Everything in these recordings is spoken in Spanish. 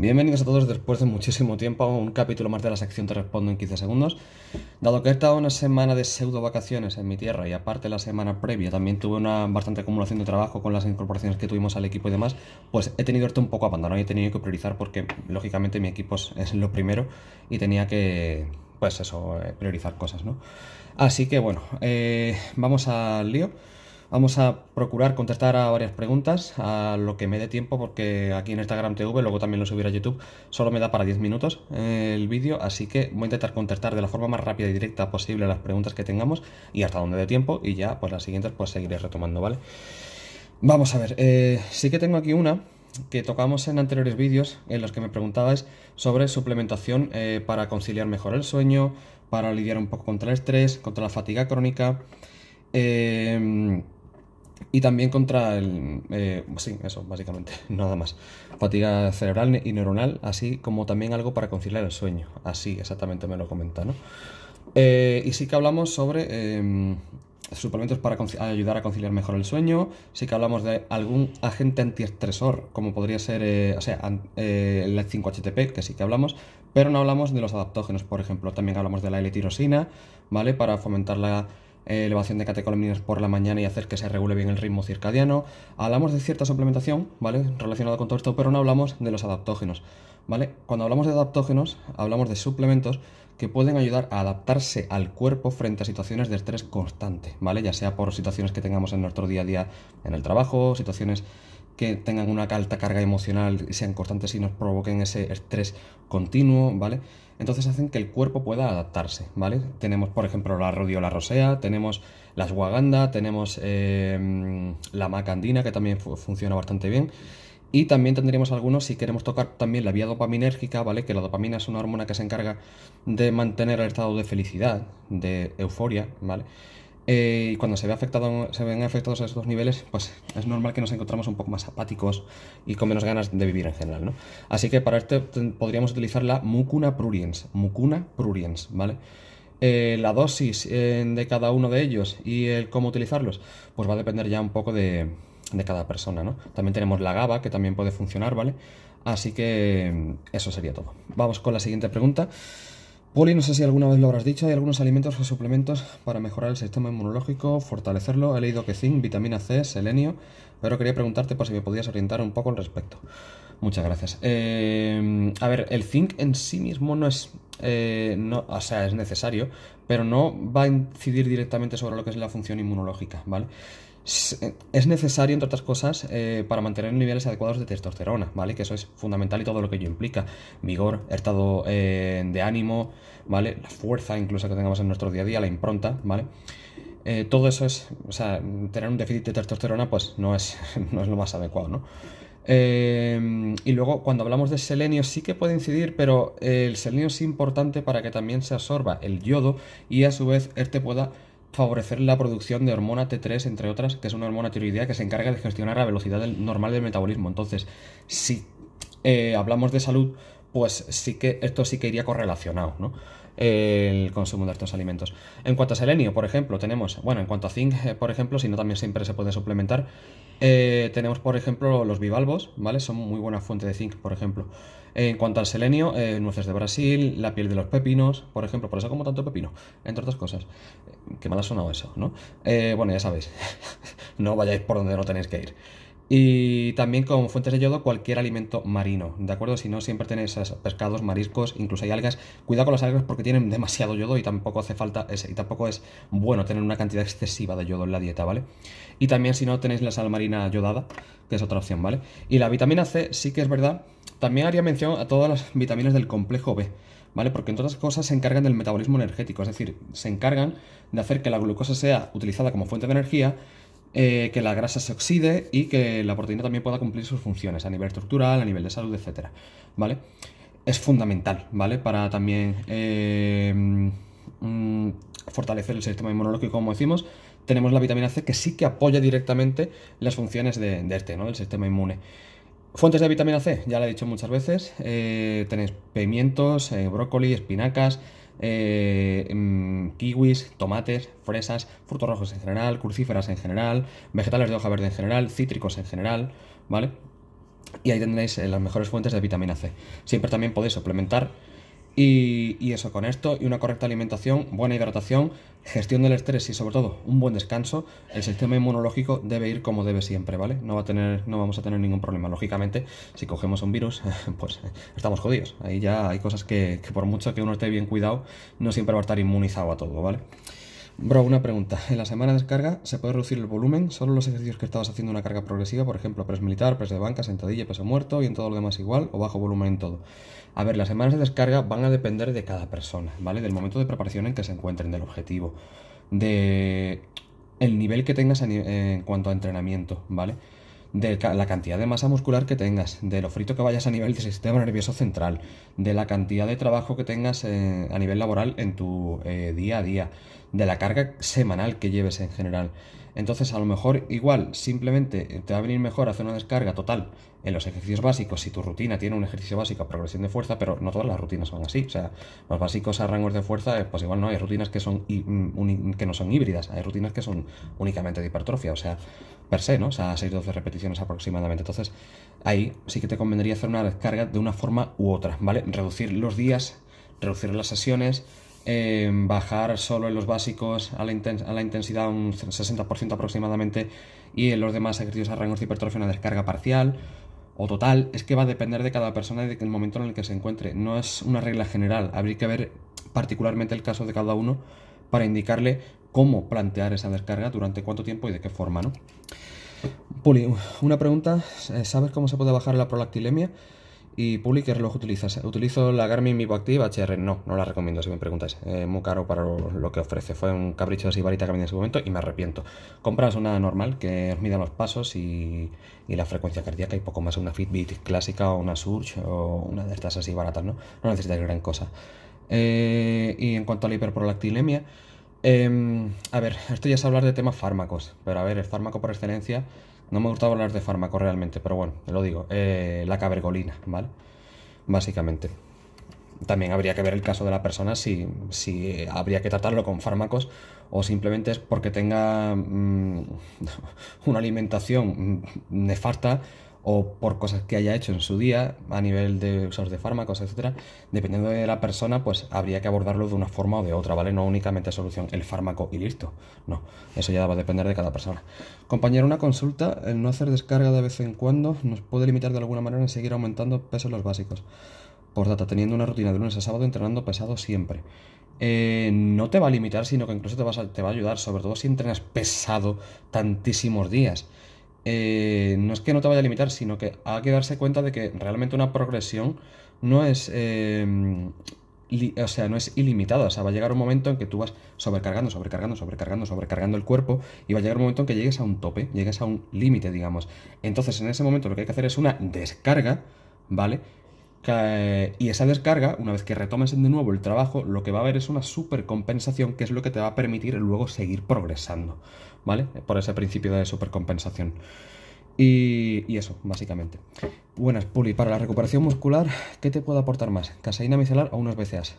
Bienvenidos a todos después de muchísimo tiempo a un capítulo más de la sección Te respondo en 15 segundos. Dado que he estado una semana de pseudo vacaciones en mi tierra y aparte la semana previa también tuve una bastante acumulación de trabajo con las incorporaciones que tuvimos al equipo y demás, pues he tenido esto un poco abandonado y he tenido que priorizar porque lógicamente mi equipo es lo primero y tenía que, pues eso, eh, priorizar cosas, ¿no? Así que bueno, eh, vamos al lío. Vamos a procurar contestar a varias preguntas, a lo que me dé tiempo, porque aquí en Instagram TV, luego también lo subiré a YouTube, solo me da para 10 minutos eh, el vídeo, así que voy a intentar contestar de la forma más rápida y directa posible las preguntas que tengamos y hasta donde dé tiempo, y ya, pues las siguientes pues seguiré retomando, ¿vale? Vamos a ver, eh, sí que tengo aquí una que tocamos en anteriores vídeos en los que me preguntabais sobre suplementación eh, para conciliar mejor el sueño, para lidiar un poco contra el estrés, contra la fatiga crónica. Y también contra el... Eh, sí, eso, básicamente, nada más. Fatiga cerebral y neuronal, así como también algo para conciliar el sueño. Así, exactamente me lo comenta, ¿no? Eh, y sí que hablamos sobre em, suplementos para ayudar a conciliar mejor el sueño. Sí que hablamos de algún agente antiestresor, como podría ser, eh, o sea, el 5-HTP, que sí que hablamos, pero no hablamos de los adaptógenos, por ejemplo. También hablamos de la L-tirosina, ¿vale? Para fomentar la eh, elevación de catecolaminas por la mañana y hacer que se regule bien el ritmo circadiano. Hablamos de cierta suplementación, ¿vale? Relacionada con todo esto, pero no hablamos de los adaptógenos, ¿vale? Cuando hablamos de adaptógenos, hablamos de suplementos que pueden ayudar a adaptarse al cuerpo frente a situaciones de estrés constante, ¿vale? Ya sea por situaciones que tengamos en nuestro día a día en el trabajo, situaciones que tengan una alta carga emocional y sean constantes y nos provoquen ese estrés continuo, ¿vale? Entonces hacen que el cuerpo pueda adaptarse, ¿vale? Tenemos, por ejemplo, la rodiola rosea, tenemos la ashwagandha, tenemos eh, la macandina, que también funciona bastante bien. Y también tendríamos algunos si queremos tocar también la vía dopaminérgica, ¿vale? Que la dopamina es una hormona que se encarga de mantener el estado de felicidad, de euforia, ¿vale? Eh, y cuando se, ve afectado, se ven afectados a esos niveles, pues es normal que nos encontramos un poco más apáticos y con menos ganas de vivir en general, ¿no? Así que para este podríamos utilizar la mucuna pruriens, mucuna pruriens, ¿vale? Eh, la dosis de cada uno de ellos y el cómo utilizarlos, pues va a depender ya un poco de, de cada persona, ¿no? También tenemos la GABA, que también puede funcionar, ¿vale? Así que eso sería todo. Vamos con la siguiente pregunta. Poli, no sé si alguna vez lo habrás dicho, hay algunos alimentos o suplementos para mejorar el sistema inmunológico, fortalecerlo. He leído que zinc, vitamina C, selenio, pero quería preguntarte por si me podías orientar un poco al respecto. Muchas gracias. Eh, a ver, el zinc en sí mismo no es. Eh, no, o sea, es necesario, pero no va a incidir directamente sobre lo que es la función inmunológica, ¿vale? Eh, es necesario, entre otras cosas, eh, para mantener niveles adecuados de testosterona, ¿vale? Que eso es fundamental y todo lo que ello implica. Vigor, estado eh, de ánimo, ¿vale? La fuerza incluso que tengamos en nuestro día a día, la impronta, ¿vale? todo eso es, o sea, tener un déficit de testosterona pues no es, no es lo más adecuado, ¿no? y luego, cuando hablamos de selenio, sí que puede incidir, pero el selenio es importante para que también se absorba el yodo y a su vez este pueda favorecer la producción de hormona T3, entre otras, que es una hormona tiroidea que se encarga de gestionar la velocidad normal del metabolismo. Entonces, si eh, hablamos de salud, pues sí que esto sí que iría correlacionado, ¿no? el consumo de estos alimentos. En cuanto a selenio, por ejemplo, tenemos, bueno, en cuanto a zinc, eh, por ejemplo, si no también siempre se puede suplementar, eh, tenemos, por ejemplo, los bivalvos, ¿vale? Son muy buena fuente de zinc, por ejemplo. En cuanto al selenio, eh, nueces de Brasil, la piel de los pepinos, por ejemplo, por eso como tanto pepino, entre otras cosas. Qué mal ha sonado eso, ¿no? bueno, ya sabéis, no vayáis por donde no tenéis que ir. Y también como fuentes de yodo cualquier alimento marino, ¿de acuerdo? Si no, siempre tenéis pescados, mariscos, incluso hay algas. Cuidado con las algas porque tienen demasiado yodo y tampoco hace falta ese, y tampoco es bueno tener una cantidad excesiva de yodo en la dieta, ¿vale? Y también si no tenéis la sal marina yodada, que es otra opción, ¿vale? Y la vitamina C sí que es verdad. También haría mención a todas las vitaminas del complejo B. ¿vale? Porque en las cosas se encargan del metabolismo energético, es decir, se encargan de hacer que la glucosa sea utilizada como fuente de energía eh, que la grasa se oxide y que la proteína también pueda cumplir sus funciones a nivel estructural, a nivel de salud, etc. ¿Vale? Es fundamental, ¿vale? Para también eh, mm, fortalecer el sistema inmunológico, como decimos, tenemos la vitamina C que sí que apoya directamente las funciones de, este, ¿no? Del sistema inmune. Fuentes de vitamina C, ya lo he dicho muchas veces, eh, tenéis pimientos, brócoli, espinacas, eh, mm, kiwis, tomates, fresas, frutos rojos en general, crucíferas en general, vegetales de hoja verde en general, cítricos en general, ¿vale? Y ahí tendréis eh, las mejores fuentes de vitamina C. Siempre también podéis suplementar y, eso, con esto y una correcta alimentación, buena hidratación, gestión del estrés y sobre todo un buen descanso, el sistema inmunológico debe ir como debe siempre, ¿vale? No va a tener, no vamos a tener ningún problema. Lógicamente, si cogemos un virus, pues estamos jodidos. Ahí ya hay cosas que, que por mucho que uno esté bien cuidado, no siempre va a estar inmunizado a todo, ¿vale? Bro, una pregunta. En la semana de descarga se puede reducir el volumen solo los ejercicios que estabas haciendo una carga progresiva, por ejemplo, press militar, press de banca, sentadilla, peso muerto y en todo lo demás igual o bajo volumen en todo. A ver, las semanas de descarga van a depender de cada persona, ¿vale? Del momento de preparación en que se encuentren, del objetivo, de el nivel que tengas en cuanto a entrenamiento, ¿vale? de la cantidad de masa muscular que tengas, de lo frito que vayas a nivel del sistema nervioso central, de la cantidad de trabajo que tengas eh, a nivel laboral en tu eh, día a día, de la carga semanal que lleves en general. Entonces, a lo mejor igual, simplemente te va a venir mejor hacer una descarga total en los ejercicios básicos, si tu rutina tiene un ejercicio básico, a progresión de fuerza, pero no todas las rutinas son así. O sea, los básicos a rangos de fuerza, eh, pues igual no hay rutinas que, son, mm, que no son híbridas, hay rutinas que son únicamente de hipertrofia. O sea, per se, ¿no? O sea, 6-12 repeticiones aproximadamente. Entonces, ahí sí que te convendría hacer una descarga de una forma u otra, ¿vale? Reducir los días, reducir las sesiones, em, bajar solo en los básicos a la, a la intensidad un 60% aproximadamente y en los demás ejercicios a rangos de hipertrofia una descarga parcial o total. Es que va a depender de cada persona y del momento en el que se encuentre. No es una regla general. Habría que ver particularmente el caso de cada uno para indicarle cómo plantear esa descarga, durante cuánto tiempo y de qué forma, ¿no? Puli, una pregunta, ¿sabes cómo se puede bajar la prolactilemia? Y Puli, ¿qué reloj utilizas? Utilizo la Garmin Vivoactive HR. No, no la recomiendo si me preguntas. Eh, muy caro para lo, que ofrece. Fue un capricho de sibarita que me en ese momento y me arrepiento. Compras una normal que os mida los pasos y, la frecuencia cardíaca y poco más. Una Fitbit clásica o una Surge o una de estas así baratas, ¿no? No necesitas gran cosa. Eh, y en cuanto a la hiperprolactilemia, Em, a ver, esto ya es hablar de temas fármacos, pero a ver, el fármaco por excelencia, no me gustaba hablar de fármaco realmente, pero bueno, te lo digo, eh, la cabergolina, ¿vale? Básicamente. También habría que ver el caso de la persona si, si habría que tratarlo con fármacos o simplemente es porque tenga mm, una alimentación mm, nefasta o por cosas que haya hecho en su día a nivel de usos de fármacos, etcétera, dependiendo de la persona, pues habría que abordarlo de una forma o de otra, ¿vale? No únicamente solución el fármaco y listo. No, eso ya va a depender de cada persona. Compañero, una consulta, el no hacer descarga de vez en cuando nos puede limitar de alguna manera en seguir aumentando pesos los básicos. Por data, teniendo una rutina de lunes a sábado entrenando pesado siempre. Eh, no te va a limitar, sino que incluso te, vas a, te va a ayudar, sobre todo si entrenas pesado tantísimos días. Eh, no es que no te vaya a limitar, sino que hay que darse cuenta de que realmente una progresión no es, eh, o sea, no es ilimitada. O sea, va a llegar un momento en que tú vas sobrecargando, sobrecargando, sobrecargando, sobrecargando el cuerpo y va a llegar un momento en que llegues a un tope, llegues a un límite, digamos. Entonces, en ese momento lo que hay que hacer es una descarga, ¿vale? Eh, y esa descarga, una vez que retomes de nuevo el trabajo, lo que va a haber es una supercompensación que es lo que te va a permitir luego seguir progresando, ¿vale? Por ese principio de supercompensación. Y, eso, básicamente. Buenas, Puli. Para la recuperación muscular, ¿qué te puedo aportar más? ¿Caseína micelar o unas BCAs?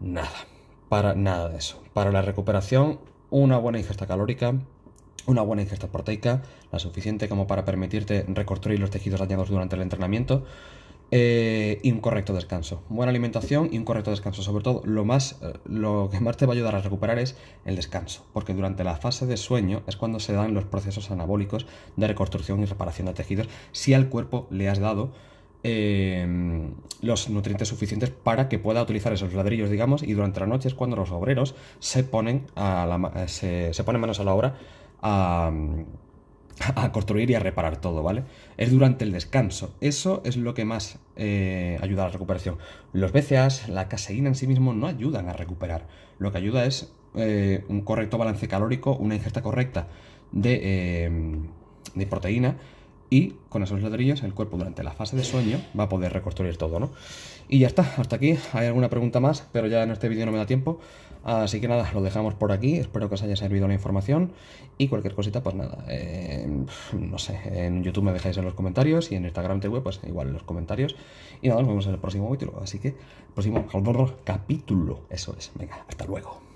Nada. Para nada de eso. Para la recuperación, una buena ingesta calórica, una buena ingesta proteica, la suficiente como para permitirte reconstruir los tejidos dañados durante el entrenamiento eh, y un correcto descanso. Buena alimentación y un correcto descanso. Sobre todo, lo, más, eh, lo que más te va a ayudar a recuperar es el descanso, porque durante la fase de sueño es cuando se dan los procesos anabólicos de reconstrucción y reparación de tejidos, si al cuerpo le has dado em, los nutrientes suficientes para que pueda utilizar esos ladrillos, digamos, y durante la noche es cuando los obreros se ponen, a la, eh, se, se ponen manos a la obra a a construir y a reparar todo, ¿vale? Es durante el descanso. Eso es lo que más eh, ayuda a la recuperación. Los BCAAs, la caseína en sí mismo, no ayudan a recuperar. Lo que ayuda es eh, un correcto balance calórico, una ingesta correcta de, eh, de proteína y con esos ladrillos el cuerpo durante la fase de sueño va a poder reconstruir todo, ¿no? Y ya está, hasta aquí. Hay alguna pregunta más, pero ya en este vídeo no me da tiempo. Así que nada, lo dejamos por aquí. Espero que os haya servido la información y cualquier cosita, pues nada, em, no sé, en YouTube me dejáis en los comentarios y en Instagram TV, pues igual en los comentarios. Y nada, nos vemos en el próximo capítulo. Así que, próximo capítulo, eso es. Venga, hasta luego.